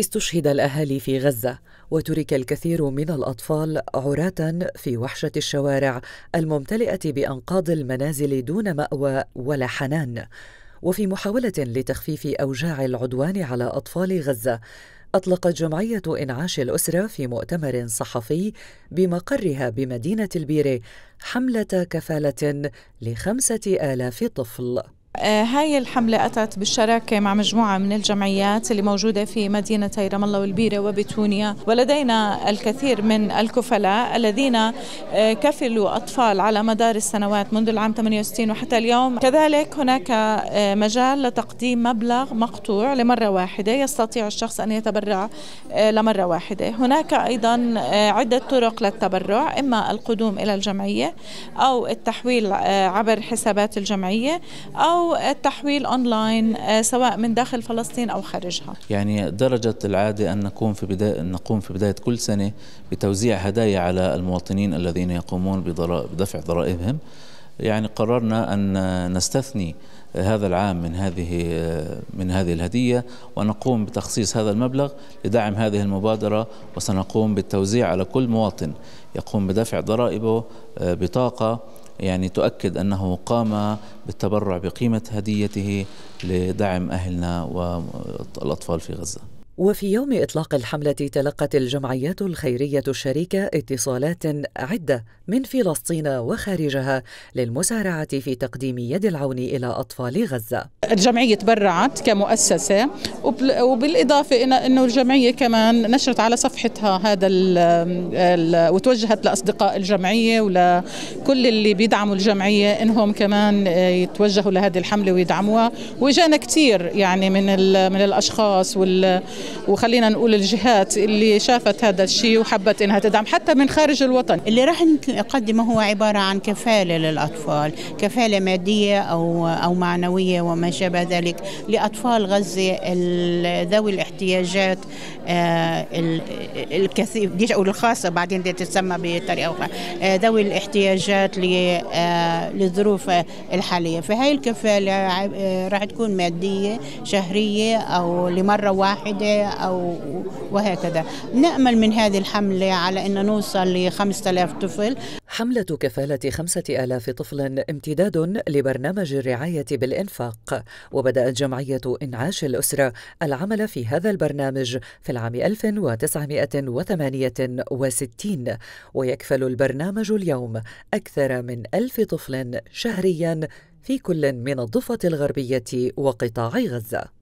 استشهد الاهالي في غزه وترك الكثير من الاطفال عراه في وحشه الشوارع الممتلئه بانقاض المنازل دون ماوى ولا حنان وفي محاوله لتخفيف اوجاع العدوان على اطفال غزه أطلقت جمعية إنعاش الأسرة في مؤتمر صحفي بمقرها بمدينة البيرة حملة كفالة لخمسة آلاف طفل آه، هاي الحملة أتت بالشراكة مع مجموعة من الجمعيات اللي موجودة في مدينتي رام الله والبيرة وبتونيا ولدينا الكثير من الكفلاء الذين آه، كفلوا أطفال على مدار السنوات منذ العام 68 وحتى اليوم كذلك هناك آه، مجال لتقديم مبلغ مقطوع لمرة واحدة يستطيع الشخص أن يتبرع لمرة واحدة هناك أيضا عدة طرق للتبرع إما القدوم إلى الجمعية أو التحويل عبر حسابات الجمعية أو أو التحويل أونلاين آه، سواء من داخل فلسطين أو خارجها يعني درجة العادة أن نكون في بداية نقوم في بداية كل سنة بتوزيع هدايا على المواطنين الذين يقومون بدفع ضرائبهم يعني قررنا أن نستثني هذا العام من هذه من هذه الهدية ونقوم بتخصيص هذا المبلغ لدعم هذه المبادرة وسنقوم بالتوزيع على كل مواطن يقوم بدفع ضرائبه آه، بطاقة يعني تؤكد أنه قام بالتبرع بقيمة هديته لدعم أهلنا والأطفال في غزة وفي يوم إطلاق الحملة تلقت الجمعيات الخيرية الشريكة اتصالات عدة من فلسطين وخارجها للمسارعة في تقديم يد العون إلى أطفال غزة الجمعية تبرعت كمؤسسة وبالإضافة أنه الجمعية كمان نشرت على صفحتها هذا الـ الـ وتوجهت لأصدقاء الجمعية ولكل اللي بيدعموا الجمعية أنهم كمان يتوجهوا لهذه الحملة ويدعموها وجانا كثير يعني من, من الأشخاص وال وخلينا نقول الجهات اللي شافت هذا الشيء وحبت انها تدعم حتى من خارج الوطن اللي راح نقدمه هو عباره عن كفاله للاطفال كفاله ماديه او او معنويه وما شابه ذلك لاطفال غزه ذوي الاحتياجات آه، الكثير بديش اقول الخاصه بعدين تتسمى بطريقه اخرى آه، ذوي الاحتياجات آه، للظروف الحاليه فهي الكفاله راح تكون ماديه شهريه او لمره واحده أو وهكذا نأمل من هذه الحملة على أن نوصل ل 5000 طفل حملة كفالة 5000 طفل امتداد لبرنامج الرعاية بالإنفاق وبدأت جمعية إنعاش الأسرة العمل في هذا البرنامج في العام 1968 ويكفل البرنامج اليوم أكثر من ألف طفل شهريا في كل من الضفة الغربية وقطاع غزة